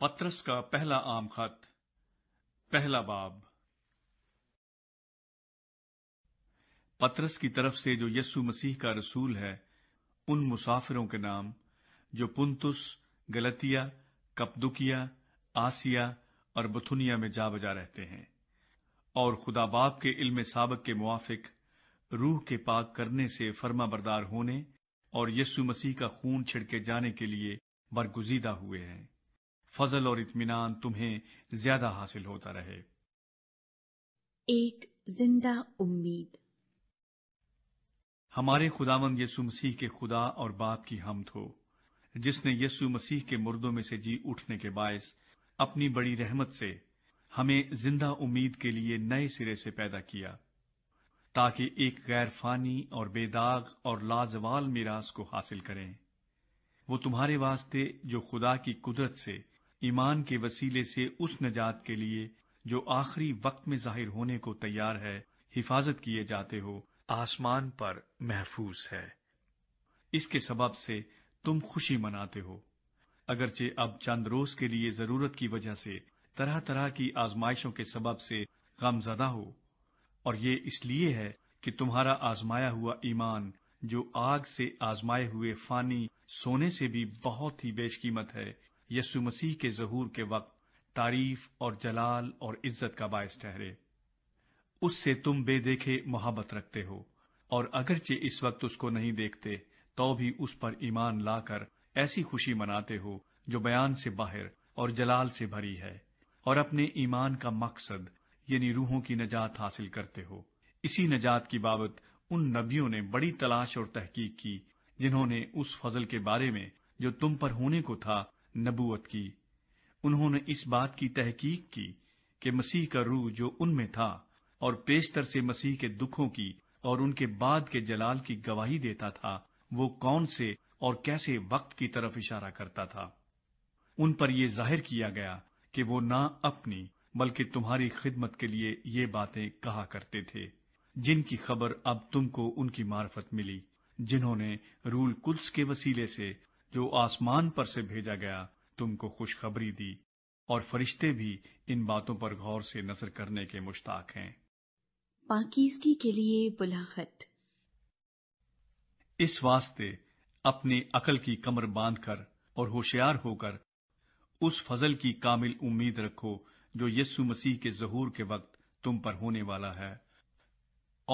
पत्रस का पहला आम खत पहला बाब पत्रस की तरफ से जो यस्सु मसीह का रसूल है उन मुसाफिरों के नाम जो पुंतुस गलतिया कपदुकिया आसिया और बथुनिया में जा बजा रहते हैं और खुदा बाप के इल्म सबक के मुआफिक रूह के पाक करने से फर्मा बरदार होने और यस्सु मसीह का खून छिड़के जाने के लिए बरगुजीदा हुए हैं फजल और इतमान तुम्हें ज्यादा हासिल होता रहे एक जिंदा उम्मीद हमारे खुदामंद यसु मसीह के खुदा और बाप की हमद हो जिसने यसु मसीह के मुर्दों में से जी उठने के बायस अपनी बड़ी रहमत से हमें जिंदा उम्मीद के लिए नए सिरे से पैदा किया ताकि एक गैर फानी और बेदाग और लाजवाल मीरास को हासिल करें वो तुम्हारे वास्ते जो खुदा की कुदरत से ईमान के वसीले से उस नजात के लिए जो आखिरी वक्त में जाहिर होने को तैयार है हिफाजत किए जाते हो आसमान पर महफूज है इसके सबब से तुम खुशी मनाते हो अगरचे अब चंद रोज के लिए जरूरत की वजह से तरह तरह की आजमाइशों के सबब से ज्यादा हो और ये इसलिए है कि तुम्हारा आजमाया हुआ ईमान जो आग से आजमाए हुए फानी सोने से भी बहुत ही बेशकीमत है यसु मसीह के जहूर के वक्त तारीफ और जलाल और इज्जत का बायस ठहरे उससे तुम बेदेखे मोहब्बत रखते हो और अगरचे इस वक्त उसको नहीं देखते तो भी उस पर ईमान लाकर ऐसी खुशी मनाते हो जो बयान से बाहर और जलाल से भरी है और अपने ईमान का मकसद यानी रूहों की नजात हासिल करते हो इसी नजात की बाबत उन नबियों ने बड़ी तलाश और तहकीक की जिन्होंने उस फजल के बारे में जो तुम पर होने को था नबूवत की उन्होंने इस बात की तहकीक की कि मसीह का रूह जो उनमें था और पेशतर से मसीह के दुखों की और उनके बाद के जलाल की गवाही देता था वो कौन से और कैसे वक्त की तरफ इशारा करता था उन पर यह जाहिर किया गया कि वो ना अपनी बल्कि तुम्हारी खिदमत के लिए ये बातें कहा करते थे जिनकी खबर अब तुमको उनकी मार्फत मिली जिन्होंने रूल कुल्स के वसीले से जो आसमान पर से भेजा गया तुमको खुशखबरी दी और फरिश्ते भी इन बातों पर गौर से नजर करने के मुश्ताक हैं पाकिजगी के लिए बुलाहट इस वास्ते अपने अकल की कमर बांधकर और होशियार होकर उस फजल की कामिल उम्मीद रखो जो यस्सु मसीह के जहूर के वक्त तुम पर होने वाला है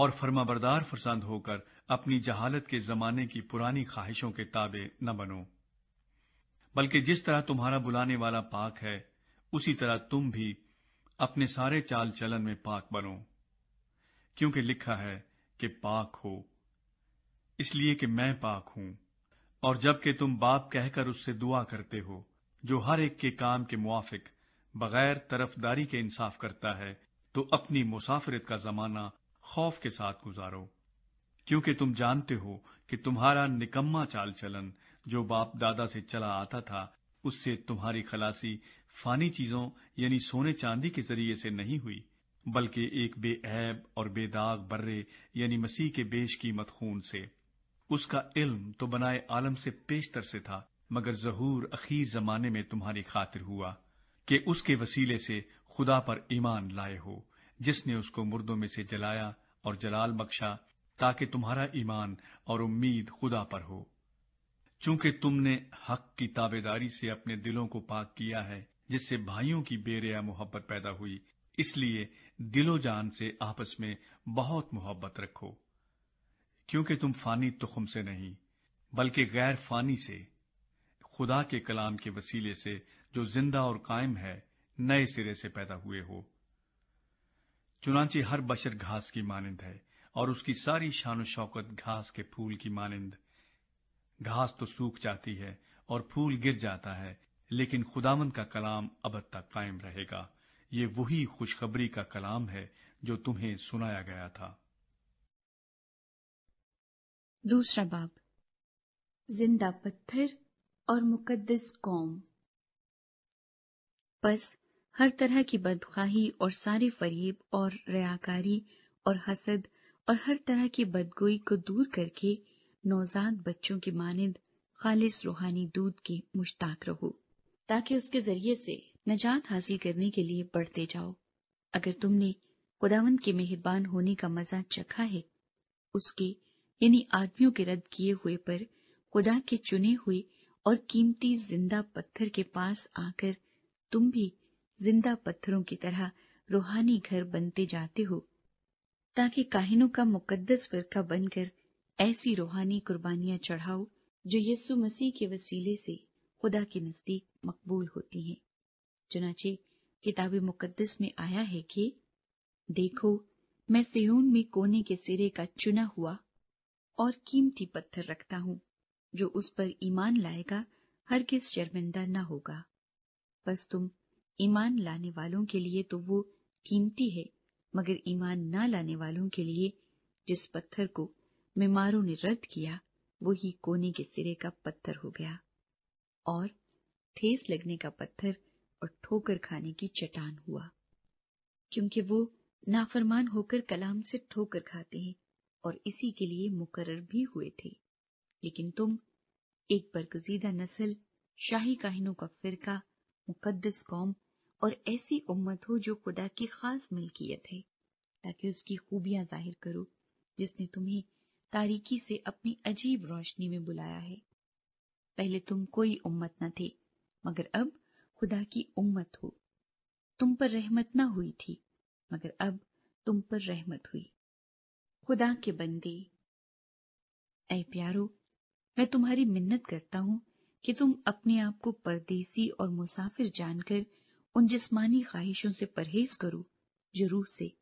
और फर्माबरदार फरसंद होकर अपनी जहालत के जमाने की पुरानी ख्वाहिशों के ताबे न बनो बल्कि जिस तरह तुम्हारा बुलाने वाला पाक है उसी तरह तुम भी अपने सारे चाल चलन में पाक बनो क्योंकि लिखा है कि पाक हो इसलिए कि मैं पाक हूं और जबकि तुम बाप कहकर उससे दुआ करते हो जो हर एक के काम के मुआफिक बगैर तरफदारी के इंसाफ करता है तो अपनी मुसाफिरत का जमाना खौफ के साथ गुजारो क्योंकि तुम जानते हो कि तुम्हारा निकम्मा चाल चलन जो बाप दादा से चला आता था उससे तुम्हारी खलासी फानी चीजों यानी सोने चांदी के जरिए से नहीं हुई बल्कि एक बेऐब और बेदाग बर्रे यानी मसीह के बेश की मतखून से उसका इल्म तो बनाए आलम से पेशतर से था मगर जहूर अखीर जमाने में तुम्हारी खातिर हुआ कि उसके वसीले से खुदा पर ईमान लाए हो जिसने उसको मुर्दों में से जलाया और जलाल बख्शा ताकि तुम्हारा ईमान और उम्मीद खुदा पर हो चूंकि तुमने हक की ताबेदारी से अपने दिलों को पाक किया है जिससे भाइयों की या मोहब्बत पैदा हुई इसलिए दिलो जान से आपस में बहुत मोहब्बत रखो क्योंकि तुम फानी तुखम से नहीं बल्कि गैर फानी से खुदा के कलाम के वसीले से जो जिंदा और कायम है नए सिरे से पैदा हुए हो चुनाची हर बशर घास की मानंद है और उसकी सारी शान शौकत घास के फूल की मानिंद घास तो सूख जाती है और फूल गिर जाता है लेकिन खुदामंद का कलाम अब तक कायम रहेगा ये वही खुशखबरी का कलाम है जो तुम्हें सुनाया गया था दूसरा बाब जिंदा पत्थर और मुकद्दस कौम बस हर तरह की बदखाही और सारे फरीब और रयाकारी और हसद और हर तरह की बदगोई को दूर करके नौजाद बच्चों की मानिंद खालिश रूहानी दूध के मुश्ताक रहो ताकि उसके जरिए से नजात हासिल करने के लिए बढ़ते जाओ अगर तुमने खुदावंत के मेहरबान होने का मजा चखा है उसके यानी आदमियों के रद्द किए हुए पर खुदा के चुने हुए और कीमती जिंदा पत्थर के पास आकर तुम भी जिंदा पत्थरों की तरह रूहानी घर बनते जाते हो ताकि काहिनों का मुकद्दस फिरका बनकर ऐसी रूहानी कुर्बानियां चढ़ाओ जो यीशु मसीह के वसीले से खुदा के नजदीक मकबूल होती हैं चुनाचे किताबी मुकद्दस में आया है कि देखो मैं सियून में कोने के सिरे का चुना हुआ और कीमती पत्थर रखता हूं जो उस पर ईमान लाएगा हर किस शर्मिंदा न होगा बस तुम ईमान लाने वालों के लिए तो वो कीमती है मगर ईमान न लाने वालों के लिए जिस पत्थर को मेमारों ने रद्द किया वो ही कोने के सिरे का पत्थर हो गया और ठेस लगने का पत्थर और ठोकर खाने की चटान हुआ क्योंकि वो नाफरमान होकर कलाम से ठोकर खाते हैं और इसी के लिए मुकर्र भी हुए थे लेकिन तुम एक बरगुजीदा नस्ल शाही काहिनों का फिरका मुकद्दस कौम और ऐसी उम्मत हो जो खुदा की खास मिल्कियत है ताकि उसकी खूबियां जाहिर करो जिसने तुम्हें तारीकी से अपनी अजीब रोशनी में बुलाया है पहले तुम कोई उम्मत न थे मगर अब खुदा की उम्मत हो तुम पर रहमत न हुई थी मगर अब तुम पर रहमत हुई खुदा के बंदे ऐ प्यारो मैं तुम्हारी मिन्नत करता हूं कि तुम अपने आप को परदेसी और मुसाफिर जानकर उन जिस्मानी ख्वाहिशों से परहेज करो जो रूह से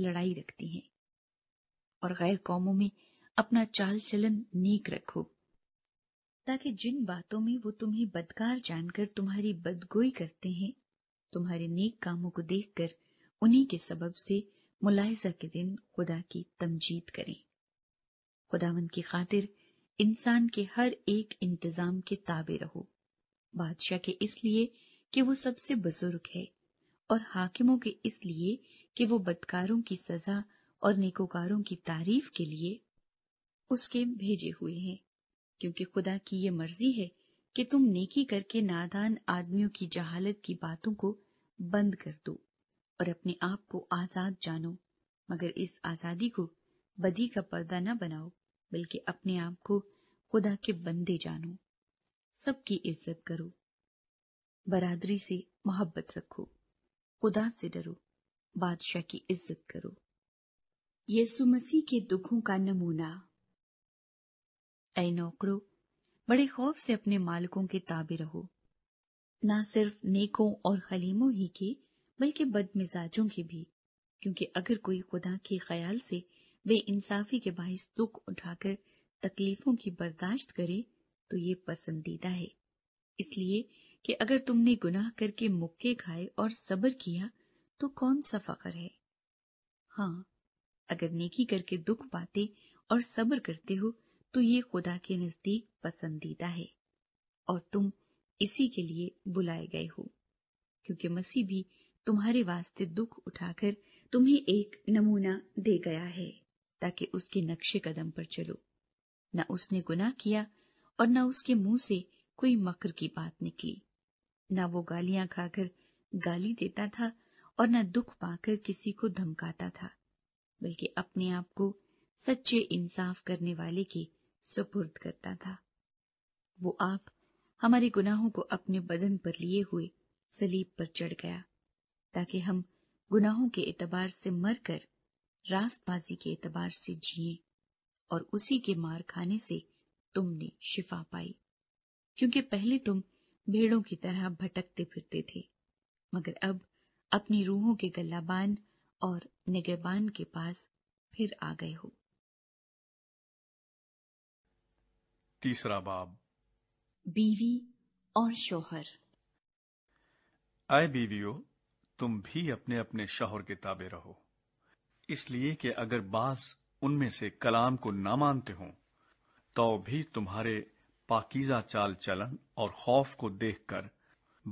लड़ाई रखती हैं और गैर कौमों में अपना चाल चलन नेक रखो ताकि जिन बातों में वो तुम्हें बदकार जानकर तुम्हारी बदगोई करते हैं तुम्हारे नेक कामों को देखकर उन्हीं के सबब से मुलायजा के दिन खुदा की तमजीद करें खुदावंद की खातिर इंसान के हर एक इंतजाम के ताबे रहो बादशाह के इसलिए कि वो सबसे बुजुर्ग है और हाकिमों के इसलिए कि वो बदकारों की सजा और नेकोकारों की तारीफ के लिए उसके भेजे हुए हैं क्योंकि खुदा की ये मर्जी है कि तुम नेकी करके नादान आदमियों की जहालत की बातों को बंद कर दो और अपने आप को आजाद जानो मगर इस आजादी को बदी का पर्दा न बनाओ बल्कि अपने आप को खुदा के बंदे जानो सबकी इज्जत करो बरादरी से मोहब्बत रखो खुदा से डरो बादशाह की इज्जत करो यीशु मसीह के दुखों का नमूना ऐ नौकरों बड़े खौफ से अपने मालिकों के ताबे रहो ना सिर्फ नेकों और हलीमों ही के बल्कि बदमिजाजों के भी क्योंकि अगर कोई खुदा के ख्याल से इंसाफी के बाहिस दुख उठाकर तकलीफों की बर्दाश्त करे तो ये पसंदीदा है इसलिए कि अगर तुमने गुनाह करके मुक्के खाए और सब्र किया तो कौन सा फकर है हाँ अगर नेकी करके दुख पाते और सब्र करते हो तो ये खुदा के नजदीक पसंदीदा है और तुम इसी के लिए बुलाए गए हो क्योंकि मसीह भी तुम्हारे वास्ते दुख उठाकर तुम्हें एक नमूना दे गया है ताकि उसके नक्शे कदम पर चलो न उसने गुनाह किया और न उसके मुंह से कोई मकर की बात निकली न वो गालियां खाकर गाली देता था और न दुख पाकर किसी को धमकाता था बल्कि अपने आप को सच्चे इंसाफ करने वाले के सुपुर्द करता था वो आप हमारे गुनाहों को अपने बदन पर लिए हुए सलीब पर चढ़ गया ताकि हम गुनाहों के एतबार से मरकर रास्तबाजी के एतबार से जिए और उसी के मार खाने से तुमने शिफा पाई क्योंकि पहले तुम भेड़ों की तरह भटकते फिरते थे मगर अब अपनी रूहों के गल्लाबान और निगेबान के पास फिर आ गए हो तीसरा बाब बीवी और शोहर आए बीवियों तुम भी अपने अपने शोहर के ताबे रहो इसलिए कि अगर बास उनमें से कलाम को ना मानते हो तो भी तुम्हारे पाकिजा चाल चलन और खौफ को देखकर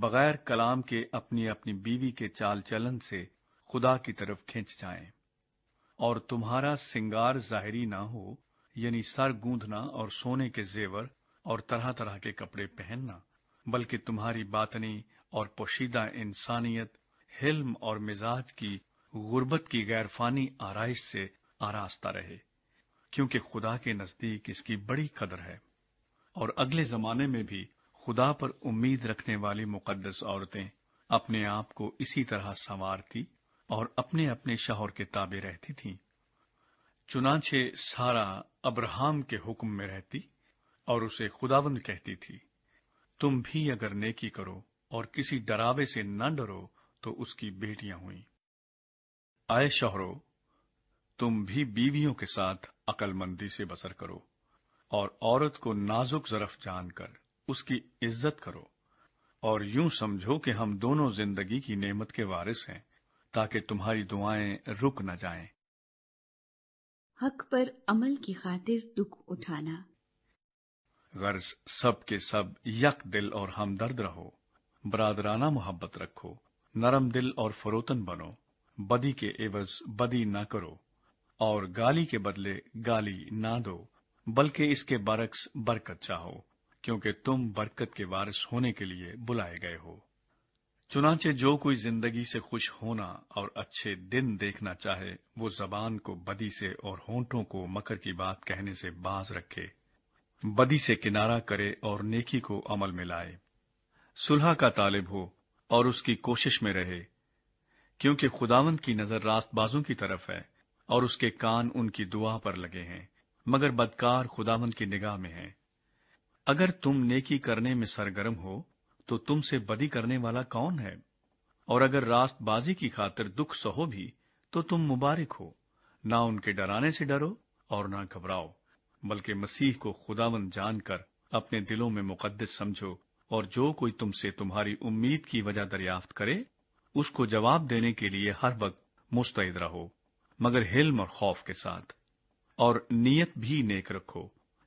बगैर कलाम के अपनी अपनी बीवी के चाल चलन से खुदा की तरफ खींच जाएं और तुम्हारा सिंगार जाहरी ना हो यानी सर गूंधना और सोने के जेवर और तरह तरह के कपड़े पहनना बल्कि तुम्हारी बातनी और पोशीदा इंसानियत हिल्म और मिजाज की गुर्बत की गैरफानी आरइश से आरास्ता रहे क्योंकि खुदा के नजदीक इसकी बड़ी कदर है और अगले जमाने में भी खुदा पर उम्मीद रखने वाली मुकदस औरतें अपने आप को इसी तरह संवारती और अपने अपने शहर के ताबे रहती थीं। चुनाचे सारा अब्राहम के हुक्म में रहती और उसे खुदावन कहती थी तुम भी अगर नेकी करो और किसी डरावे से न डरो तो उसकी बेटियां हुई आए शहरों तुम भी बीवियों के साथ अकलमंदी से बसर करो और औरत को नाजुक जरफ जानकर उसकी इज्जत करो और यूं समझो कि हम दोनों जिंदगी की नेमत के वारिस हैं ताकि तुम्हारी दुआएं रुक न जाएं। हक पर अमल की खातिर दुख उठाना गर्ज सब के सब यक दिल और हमदर्द रहो बरादराना मोहब्बत रखो नरम दिल और फरोतन बनो बदी के एवज बदी ना करो और गाली के बदले गाली ना दो बल्कि इसके बरक्स बरकत चाहो क्योंकि तुम बरकत के वारिस होने के लिए बुलाए गए हो चुनाचे जो कोई जिंदगी से खुश होना और अच्छे दिन देखना चाहे वो जबान को बदी से और होंठों को मकर की बात कहने से बाज रखे बदी से किनारा करे और नेकी को अमल में लाए सुलह का तालिब हो और उसकी कोशिश में रहे क्योंकि खुदावंत की नजर रास्तबाजों बाजों की तरफ है और उसके कान उनकी दुआ पर लगे हैं मगर बदकार खुदावन की निगाह में है अगर तुम नेकी करने में सरगर्म हो तो तुमसे बदी करने वाला कौन है और अगर रास्तबाजी की खातिर दुख सहो भी तो तुम मुबारक हो ना उनके डराने से डरो और ना घबराओ बल्कि मसीह को खुदावन जानकर अपने दिलों में मुकदस समझो और जो कोई तुमसे तुम्हारी उम्मीद की वजह दरियाफ्त करे उसको जवाब देने के लिए हर वक्त मुस्तैद रहो मगर हिल्म और खौफ के साथ और नीयत भी नेक रखो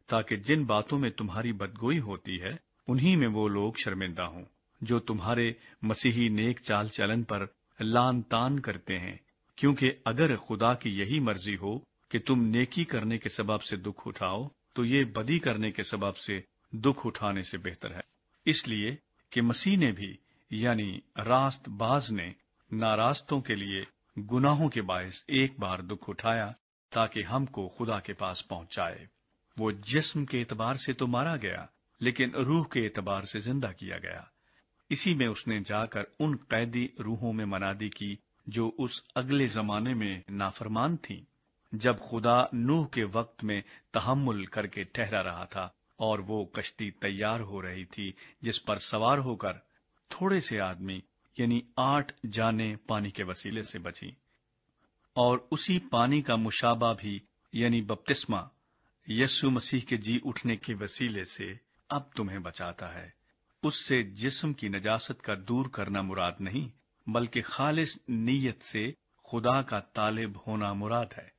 ताकि जिन बातों में तुम्हारी बदगोई होती है उन्हीं में वो लोग शर्मिंदा हों जो तुम्हारे मसीही नेक चाल चलन पर लान तान करते हैं क्योंकि अगर खुदा की यही मर्जी हो कि तुम नेकी करने के सबाब से दुख उठाओ तो ये बदी करने के सबाब से दुख उठाने से बेहतर है इसलिए कि मसीह ने भी यानी रास्त बाज ने नारास्तों के लिए गुनाहों के बायस एक बार दुख उठाया ताकि हमको खुदा के पास पहुंचाए वो जिस्म के एतबार से तो मारा गया लेकिन रूह के एतबार से जिंदा किया गया इसी में उसने जाकर उन कैदी रूहों में मनादी की जो उस अगले जमाने में नाफरमान थी जब खुदा नूह के वक्त में तहमुल करके ठहरा रहा था और वो कश्ती तैयार हो रही थी जिस पर सवार होकर थोड़े से आदमी यानी आठ जाने पानी के वसीले से बची और उसी पानी का मुशाबा भी यानी बपतिस्मा यस्सु मसीह के जी उठने के वसीले से अब तुम्हें बचाता है उससे जिस्म की नजासत का दूर करना मुराद नहीं बल्कि खालिस नीयत से खुदा का तालिब होना मुराद है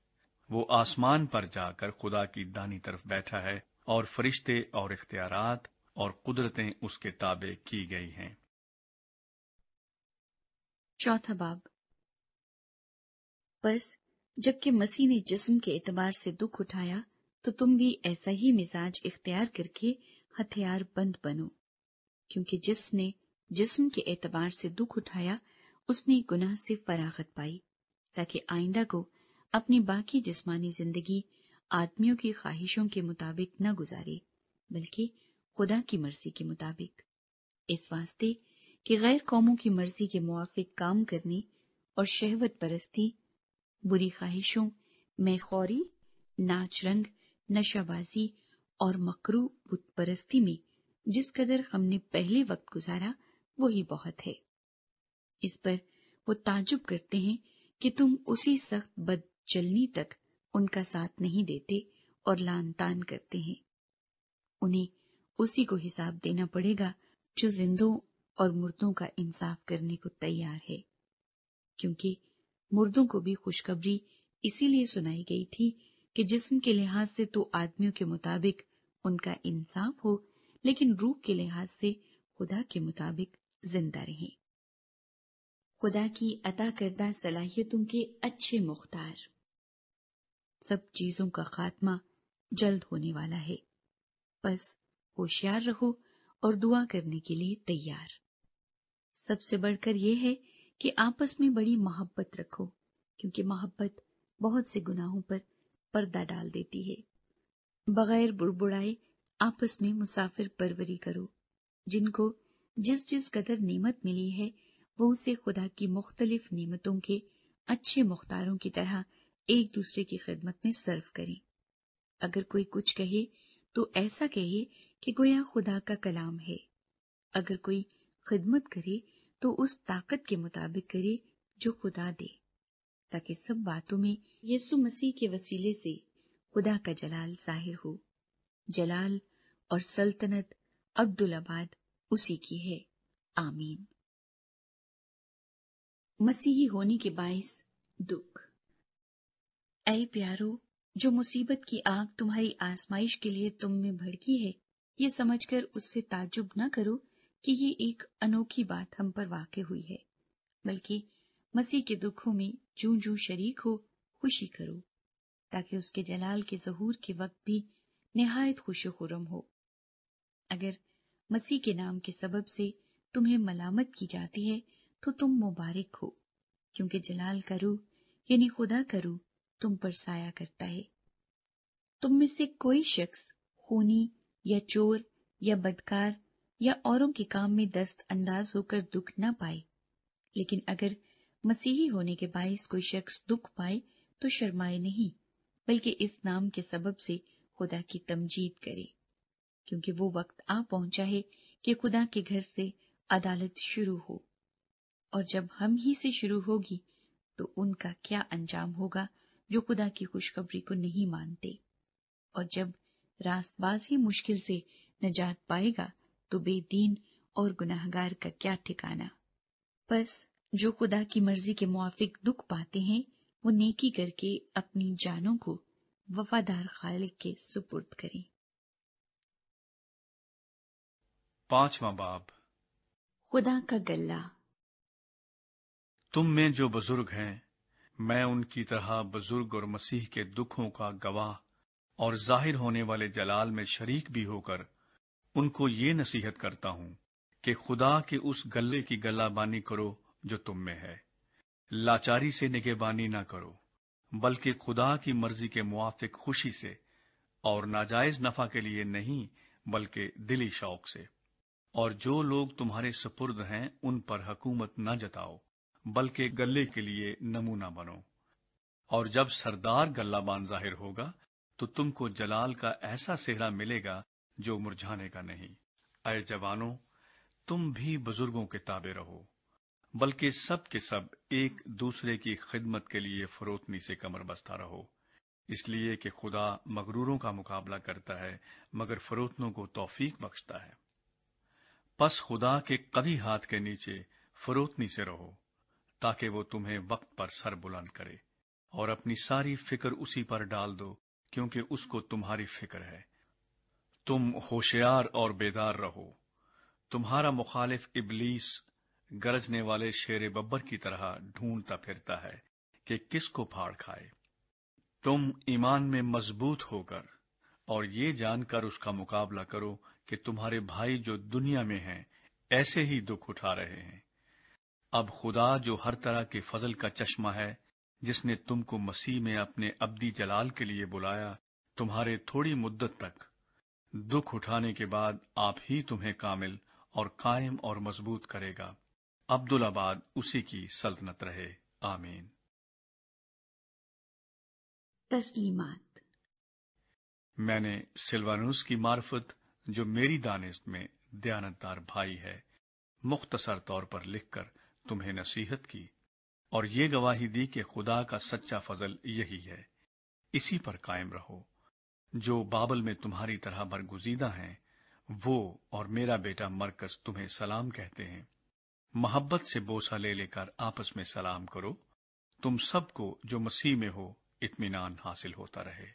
वो आसमान पर जाकर खुदा की दानी तरफ बैठा है और फरिश्ते और इख्तियार और कुदरतें उसके ताबे की गई हैं चौथा बाब बस जबकि मसीह ने जिस्म के एतबार से दुख उठाया तो तुम भी ऐसा ही मिजाज इख्तियार करके हथियार बंद बनो क्योंकि जिसने जिस्म के एतबार से दुख उठाया उसने गुनाह से फरागत पाई ताकि आइंदा को अपनी बाकी जिस्मानी जिंदगी आदमियों की ख्वाहिशों के मुताबिक न गुजारे बल्कि खुदा की मर्जी के मुताबिक इस वास्ते कि गैर कौमों की मर्जी के मुआफिक काम करने और शहवत परस्ती बुरी ख्वाहिशों मैखौरी नाच रंग नशाबाजी और मकरू बुतपरस्ती में जिस कदर हमने पहले वक्त गुजारा वही बहुत है इस पर वो ताजुब करते हैं कि तुम उसी सख्त बद चलनी तक उनका साथ नहीं देते और लान तान करते हैं उन्हें उसी को हिसाब देना पड़ेगा जो जिंदों और मुर्दों का इंसाफ करने को तैयार है क्योंकि मुर्दों को भी खुशखबरी इसीलिए सुनाई गई थी कि जिस्म के लिहाज से तो आदमियों के मुताबिक उनका इंसाफ हो लेकिन रूह के लिहाज से खुदा के मुताबिक जिंदा रहें खुदा की अता करदा सलाहियतों के अच्छे मुख्तार सब चीजों का खात्मा जल्द होने वाला है बस होशियार रहो और दुआ करने के लिए तैयार सबसे बढ़कर यह है कि आपस में बड़ी मोहब्बत रखो क्योंकि मोहब्बत बहुत से गुनाहों पर पर्दा डाल देती है बगैर बुड़बुड़ाए आपस में मुसाफिर परवरी करो जिनको जिस जिस कदर नेमत मिली है वो उसे खुदा की मुख्तलिफ नेमतों के अच्छे मुख्तारों की तरह एक दूसरे की खिदमत में सर्व करें अगर कोई कुछ कहे तो ऐसा कहे कि गोया खुदा का कलाम है अगर कोई खिदमत करे तो उस ताकत के मुताबिक करे जो खुदा दे ताकि सब बातों में यीशु मसीह के वसीले से खुदा का जलाल जाहिर हो जलाल और सल्तनत आबाद उसी की है आमीन मसीही होने के बायस दुख ऐ प्यारो जो मुसीबत की आग तुम्हारी आसमाइश के लिए तुम में भड़की है ये समझकर उससे ताजुब न करो कि ये एक अनोखी बात हम पर वाक़ हुई है बल्कि मसीह के दुखों में जू जू शरीक हो खुशी करो ताकि उसके जलाल के जहूर के वक्त भी निहायत खुश खुरम हो अगर मसीह के नाम के सबब से तुम्हें मलामत की जाती है तो तुम मुबारक हो क्योंकि जलाल करू यानी खुदा करू तुम पर साया करता है तुम में से कोई शख्स खूनी या चोर या बदकार या औरों के काम में दस्त अंदाज होकर दुख न पाए लेकिन अगर मसीही होने के बायस कोई शख्स दुख पाए तो शर्माए नहीं बल्कि इस नाम के सबब से खुदा की तमजीद करे क्योंकि वो वक्त आ पहुंचा है कि खुदा के घर से अदालत शुरू हो और जब हम ही से शुरू होगी तो उनका क्या अंजाम होगा जो खुदा की खुशखबरी को नहीं मानते और जब रास्तबाज ही मुश्किल से निजात पाएगा तो बेदीन और गुनाहगार का क्या ठिकाना बस जो खुदा की मर्जी के मुआफिक दुख पाते हैं वो नेकी करके अपनी जानों को वफादार खालिक के सुपुर्द करें पांचवा बाब खुदा का गल्ला तुम में जो बुजुर्ग हैं मैं उनकी तरह बुजुर्ग और मसीह के दुखों का गवाह और जाहिर होने वाले जलाल में शरीक भी होकर उनको ये नसीहत करता हूं कि खुदा के उस गले की गलाबानी करो जो तुम में है लाचारी से निगेबानी ना करो बल्कि खुदा की मर्जी के मुआफिक खुशी से और नाजायज नफा के लिए नहीं बल्कि दिली शौक से और जो लोग तुम्हारे सुपुर्द हैं उन पर हकूमत न जताओ बल्कि गले के लिए नमूना बनो और जब सरदार गल्लाबान जाहिर होगा तो तुमको जलाल का ऐसा सेहरा मिलेगा जो मुरझाने का नहीं अय जवानों तुम भी बुजुर्गों के ताबे रहो बल्कि सब के सब एक दूसरे की खिदमत के लिए फरोतनी से कमर बस्ता रहो इसलिए कि खुदा मगरूरों का मुकाबला करता है मगर फरोतनों को तोफीक बख्शता है पस खुदा के कभी हाथ के नीचे फरोतनी से रहो ताकि वो तुम्हें वक्त पर सर बुलंद करे और अपनी सारी फिक्र उसी पर डाल दो क्योंकि उसको तुम्हारी फिक्र है तुम होशियार और बेदार रहो तुम्हारा मुखालिफ इबलीस गरजने वाले शेर बब्बर की तरह ढूंढता फिरता है कि किसको फाड़ खाए तुम ईमान में मजबूत होकर और ये जानकर उसका मुकाबला करो कि तुम्हारे भाई जो दुनिया में हैं ऐसे ही दुख उठा रहे हैं अब खुदा जो हर तरह के फजल का चश्मा है जिसने तुमको मसीह में अपने अब्दी जलाल के लिए बुलाया तुम्हारे थोड़ी मुद्दत तक दुख उठाने के बाद आप ही तुम्हें कामिल और कायम और मजबूत करेगा अब्दुलाबाद उसी की सल्तनत रहे आमीन तस्लीमात मैंने सिल्वानुस की मार्फत जो मेरी दानिश में दयानतदार भाई है मुख्तसर तौर पर लिखकर तुम्हें नसीहत की और ये गवाही दी कि खुदा का सच्चा फजल यही है इसी पर कायम रहो जो बाबल में तुम्हारी तरह बरगुजीदा हैं वो और मेरा बेटा मरकस तुम्हें सलाम कहते हैं मोहब्बत से बोसा ले लेकर आपस में सलाम करो तुम सबको जो मसीह में हो इतमान हासिल होता रहे